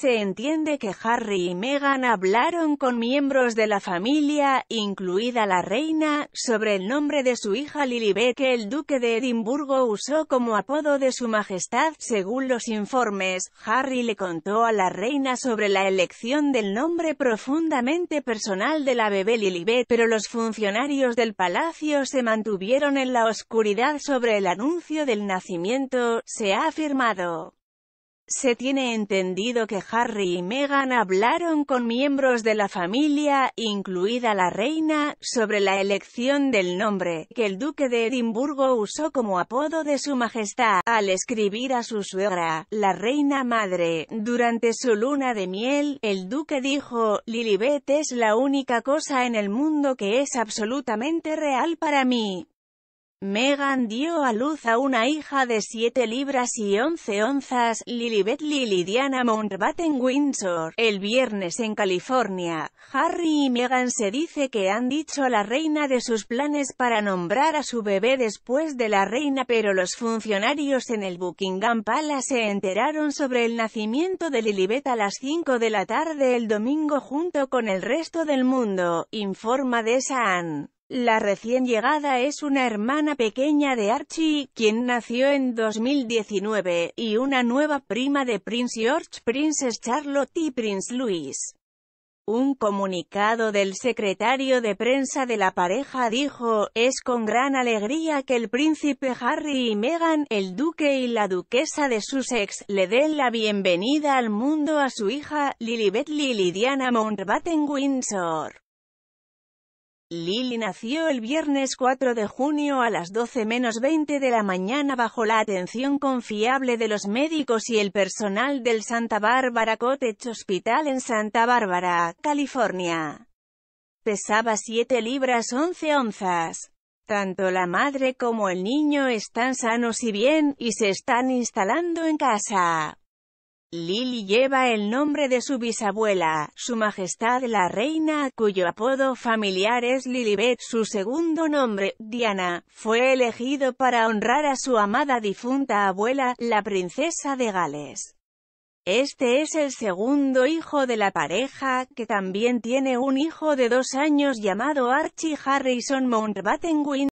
Se entiende que Harry y Meghan hablaron con miembros de la familia, incluida la reina, sobre el nombre de su hija Lilibet que el duque de Edimburgo usó como apodo de su majestad. Según los informes, Harry le contó a la reina sobre la elección del nombre profundamente personal de la bebé Lilibet, pero los funcionarios del palacio se mantuvieron en la oscuridad sobre el anuncio del nacimiento, se ha afirmado. Se tiene entendido que Harry y Meghan hablaron con miembros de la familia, incluida la reina, sobre la elección del nombre, que el duque de Edimburgo usó como apodo de su majestad, al escribir a su suegra, la reina madre. Durante su luna de miel, el duque dijo, Lilibet es la única cosa en el mundo que es absolutamente real para mí, Megan dio a luz a una hija de 7 libras y 11 onzas, Lilibet Lily Diana Mountbatten Windsor, el viernes en California. Harry y Megan se dice que han dicho a la reina de sus planes para nombrar a su bebé después de la reina pero los funcionarios en el Buckingham Palace se enteraron sobre el nacimiento de Lilibet a las 5 de la tarde el domingo junto con el resto del mundo, informa de Sun. La recién llegada es una hermana pequeña de Archie, quien nació en 2019, y una nueva prima de Prince George, Princess Charlotte y Prince Louis. Un comunicado del secretario de prensa de la pareja dijo, es con gran alegría que el príncipe Harry y Meghan, el duque y la duquesa de Sussex, le den la bienvenida al mundo a su hija, Lilibet y Diana Mountbatten Windsor. Lily nació el viernes 4 de junio a las 12 menos 20 de la mañana bajo la atención confiable de los médicos y el personal del Santa Bárbara Cottage Hospital en Santa Bárbara, California. Pesaba 7 libras 11 onzas. Tanto la madre como el niño están sanos y bien, y se están instalando en casa. Lily lleva el nombre de su bisabuela, su majestad la reina, cuyo apodo familiar es Lilibet. Su segundo nombre, Diana, fue elegido para honrar a su amada difunta abuela, la princesa de Gales. Este es el segundo hijo de la pareja, que también tiene un hijo de dos años llamado Archie Harrison mountbatten windsor